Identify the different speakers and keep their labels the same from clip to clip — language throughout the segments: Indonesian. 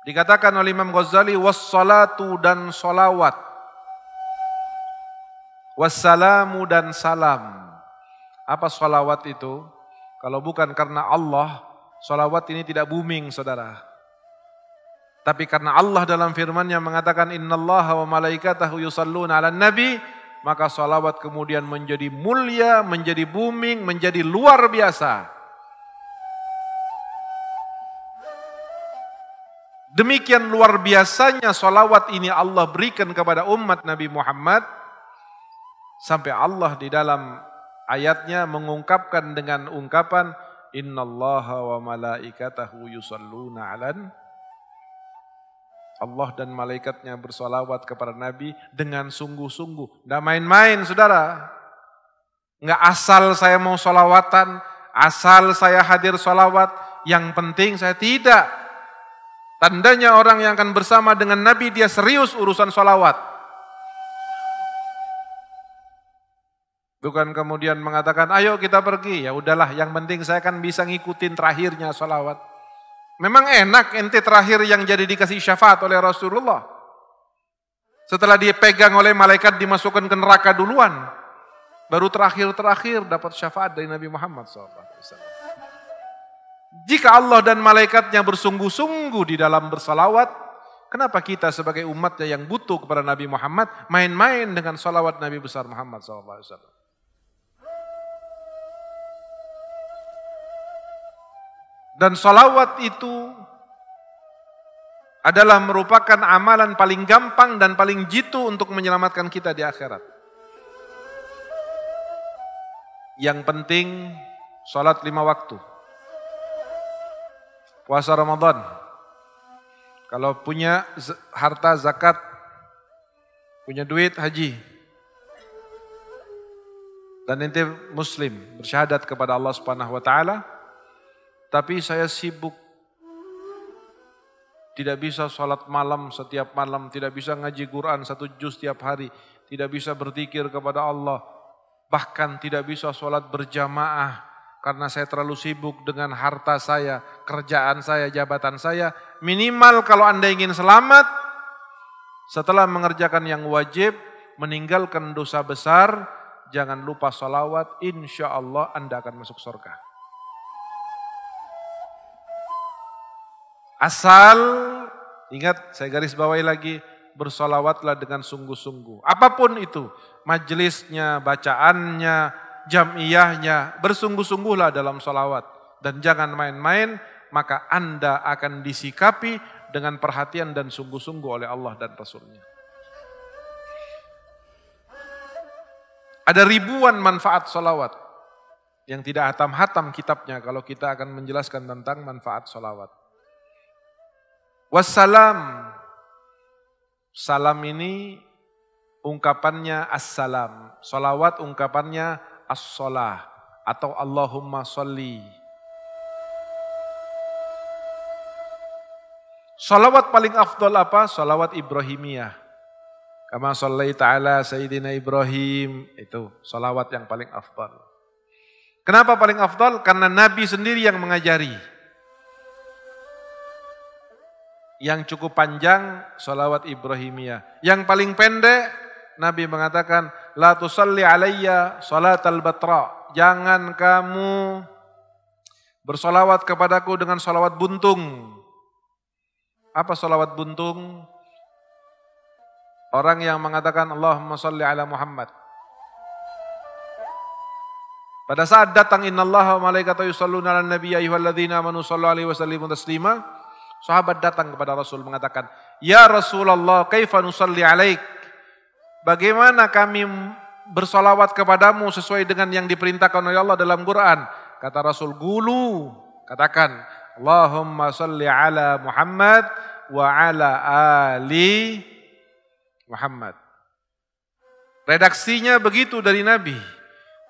Speaker 1: Dikatakan oleh Imam Ghazali, wassalatu dan solawat. Wassalamu dan salam. Apa solawat itu? Kalau bukan karena Allah, solawat ini tidak booming saudara. Tapi karena Allah dalam firman-Nya mengatakan innallaha wa malaikatahu yusalluna 'alan nabi, maka salawat kemudian menjadi mulia, menjadi booming, menjadi luar biasa. Demikian luar biasanya solawat ini Allah berikan kepada umat Nabi Muhammad sampai Allah di dalam ayatnya mengungkapkan dengan ungkapan Inna Allah wa malaikatahu yusalluna 'alan Allah dan malaikatnya bersolawat kepada Nabi dengan sungguh-sungguh. Tidak main-main saudara. Nggak asal saya mau solawatan, asal saya hadir solawat, yang penting saya tidak. Tandanya orang yang akan bersama dengan Nabi dia serius urusan sholawat. Bukan kemudian mengatakan, ayo kita pergi. Ya udahlah, yang penting saya kan bisa ngikutin terakhirnya sholawat. Memang enak ente terakhir yang jadi dikasih syafaat oleh Rasulullah. Setelah dipegang oleh malaikat dimasukkan ke neraka duluan. Baru terakhir-terakhir dapat syafaat dari Nabi Muhammad SAW. Jika Allah dan malaikatnya bersungguh-sungguh di dalam bersalawat, kenapa kita sebagai umatnya yang butuh kepada Nabi Muhammad main-main dengan salawat Nabi besar Muhammad SAW? Dan salawat itu adalah merupakan amalan paling gampang dan paling jitu untuk menyelamatkan kita di akhirat. Yang penting sholat lima waktu puasa Ramadan. Kalau punya harta zakat, punya duit haji. Dan nanti muslim, bersyahadat kepada Allah Subhanahu wa taala. Tapi saya sibuk tidak bisa sholat malam setiap malam, tidak bisa ngaji Quran satu juz setiap hari, tidak bisa berzikir kepada Allah, bahkan tidak bisa sholat berjamaah, karena saya terlalu sibuk dengan harta saya, kerjaan saya, jabatan saya. Minimal kalau Anda ingin selamat, setelah mengerjakan yang wajib, meninggalkan dosa besar, jangan lupa salawat, insya Allah Anda akan masuk surga. Asal, ingat saya garis bawahi lagi, bersolawatlah dengan sungguh-sungguh. Apapun itu, majelisnya, bacaannya, jamiyahnya, bersungguh-sungguhlah dalam sholawat. Dan jangan main-main, maka Anda akan disikapi dengan perhatian dan sungguh-sungguh oleh Allah dan Rasulnya. Ada ribuan manfaat sholawat yang tidak hatam-hatam kitabnya kalau kita akan menjelaskan tentang manfaat sholawat. Wassalam. Salam ini ungkapannya assalam. Sholawat ungkapannya as-salah atau Allahumma salli. Salawat paling afdol apa? Salawat Ibrahimiyah. Kama salli ta'ala Sayyidina Ibrahim. Itu salawat yang paling afdol. Kenapa paling afdol? Karena Nabi sendiri yang mengajari. Yang cukup panjang, salawat Ibrahimiyah. Yang paling pendek, Nabi mengatakan, la tusalli alayya salatal batra. Jangan kamu bersolawat kepadaku dengan solawat buntung. Apa solawat buntung? Orang yang mengatakan Allahumma salli ala Muhammad. Pada saat datang innallaha wa malaikatahu yusalluna 'alan nabiyyi ya ayyuhalladzina amanu sallu alaihi wa sallimu taslima. Sahabat datang kepada Rasul mengatakan, "Ya Rasulullah, kaifa nusalli alaik?" Bagaimana kami bersolawat kepadamu sesuai dengan yang diperintahkan oleh Allah dalam Quran? Kata Rasul, gulu. Katakan, Allahumma salli ala Muhammad wa ala ali Muhammad. Redaksinya begitu dari Nabi.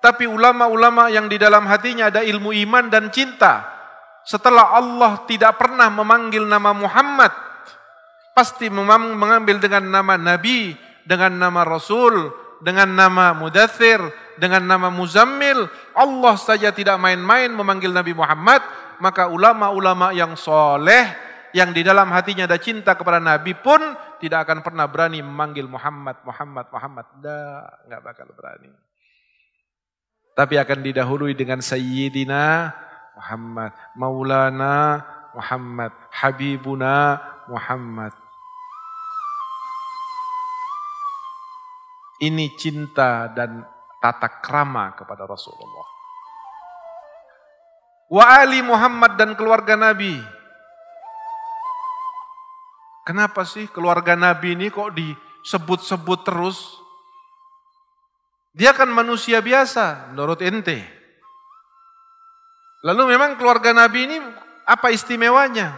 Speaker 1: Tapi ulama-ulama yang di dalam hatinya ada ilmu iman dan cinta. Setelah Allah tidak pernah memanggil nama Muhammad, pasti mengambil dengan nama Nabi dengan nama Rasul, dengan nama Mudathir, dengan nama Muzammil. Allah saja tidak main-main memanggil Nabi Muhammad. Maka ulama-ulama yang soleh, yang di dalam hatinya ada cinta kepada Nabi pun tidak akan pernah berani memanggil Muhammad, Muhammad, Muhammad. Tidak, nggak bakal berani. Tapi akan didahului dengan Sayyidina Muhammad, Maulana Muhammad, Habibuna Muhammad. Ini cinta dan tata krama kepada Rasulullah. Wa Ali Muhammad dan keluarga Nabi. Kenapa sih keluarga Nabi ini kok disebut-sebut terus? Dia kan manusia biasa menurut ente. Lalu memang keluarga Nabi ini apa istimewanya?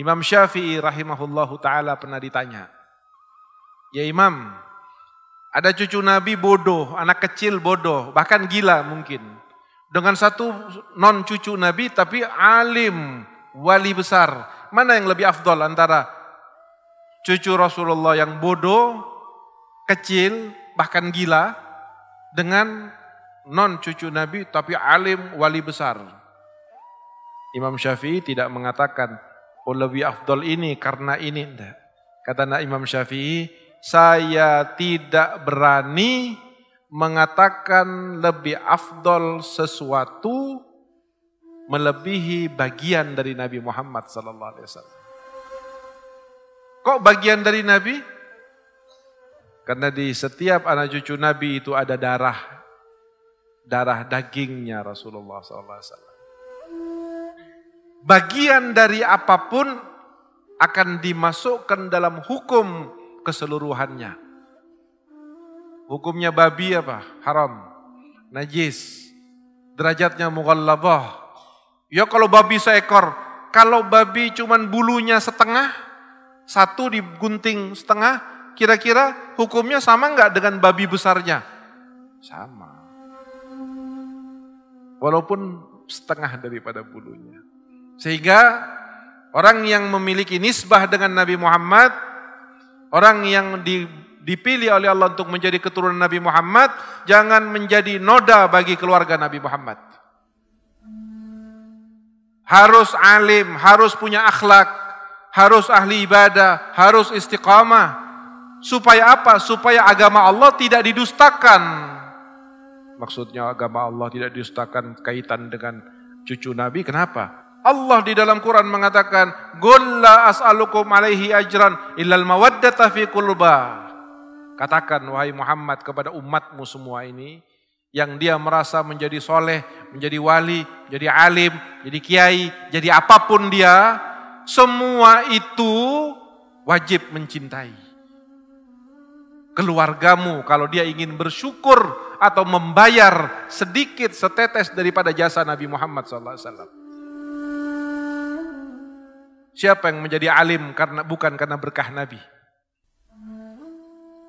Speaker 1: Imam Syafi'i rahimahullahu taala pernah ditanya, Ya imam, ada cucu Nabi bodoh, anak kecil bodoh, bahkan gila mungkin. Dengan satu non cucu Nabi tapi alim, wali besar. Mana yang lebih afdol antara cucu Rasulullah yang bodoh, kecil, bahkan gila dengan non cucu Nabi tapi alim, wali besar. Imam Syafi'i tidak mengatakan oh lebih afdol ini karena ini. Kata Imam Syafi'i, saya tidak berani mengatakan lebih afdol sesuatu melebihi bagian dari Nabi Muhammad sallallahu alaihi wasallam. Kok bagian dari Nabi? Karena di setiap anak cucu Nabi itu ada darah darah dagingnya Rasulullah sallallahu alaihi wasallam. Bagian dari apapun akan dimasukkan dalam hukum keseluruhannya. Hukumnya babi apa? Haram. Najis. Derajatnya mughallabah. Ya kalau babi seekor, kalau babi cuman bulunya setengah, satu digunting setengah, kira-kira hukumnya sama nggak dengan babi besarnya? Sama. Walaupun setengah daripada bulunya. Sehingga orang yang memiliki nisbah dengan Nabi Muhammad Orang yang dipilih oleh Allah untuk menjadi keturunan Nabi Muhammad, jangan menjadi noda bagi keluarga Nabi Muhammad. Harus alim, harus punya akhlak, harus ahli ibadah, harus istiqamah. Supaya apa? Supaya agama Allah tidak didustakan. Maksudnya agama Allah tidak didustakan kaitan dengan cucu Nabi. Kenapa? Allah di dalam Quran mengatakan, Gulla as'alukum alaihi ajran illal mawaddata fi kulba. Katakan wahai Muhammad kepada umatmu semua ini yang dia merasa menjadi soleh, menjadi wali, jadi alim, jadi kiai, jadi apapun dia, semua itu wajib mencintai. Keluargamu kalau dia ingin bersyukur atau membayar sedikit setetes daripada jasa Nabi Muhammad SAW. Siapa yang menjadi alim karena bukan karena berkah Nabi?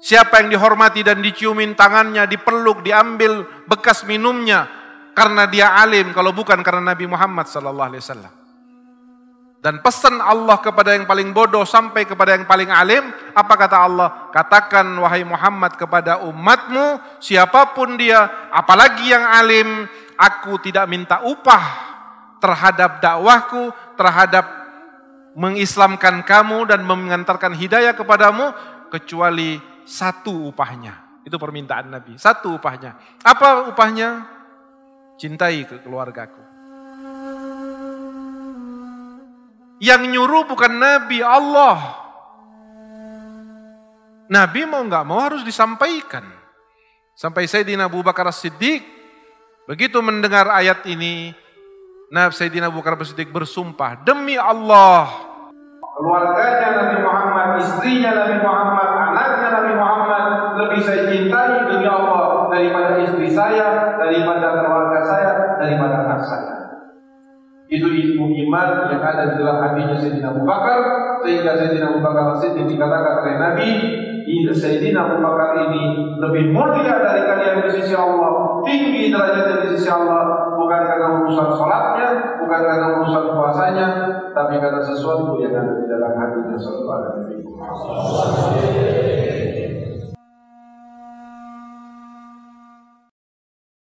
Speaker 1: Siapa yang dihormati dan diciumin tangannya, dipeluk, diambil bekas minumnya karena dia alim kalau bukan karena Nabi Muhammad sallallahu alaihi wasallam. Dan pesan Allah kepada yang paling bodoh sampai kepada yang paling alim, apa kata Allah? Katakan wahai Muhammad kepada umatmu, siapapun dia, apalagi yang alim, aku tidak minta upah terhadap dakwahku, terhadap mengislamkan kamu dan mengantarkan hidayah kepadamu kecuali satu upahnya. Itu permintaan Nabi, satu upahnya. Apa upahnya? Cintai ke keluargaku. Yang nyuruh bukan Nabi, Allah. Nabi mau nggak mau harus disampaikan. Sampai Sayyidina Abu Bakar siddiq begitu mendengar ayat ini, Nah, Sayyidina Abu Bakar Siddiq bersumpah, demi Allah. Keluarganya Nabi Muhammad, istrinya Nabi Muhammad, anaknya Nabi Muhammad, lebih saya cintai demi Allah daripada istri saya, daripada keluarga saya, daripada anak saya. Itu ilmu iman yang ada di dalam hatinya Sayyidina Abu Bakar, sehingga Sayyidina Abu Bakar Siddiq dikatakan oleh Nabi, Sayyidina Abu Bakar ini lebih mulia dari kalian di sisi Allah, tinggi derajatnya di sisi Allah, bukan karena urusan sholatnya, bukan karena urusan puasanya, tapi karena sesuatu yang ada di dalam hatinya sallallahu alaihi wasallam.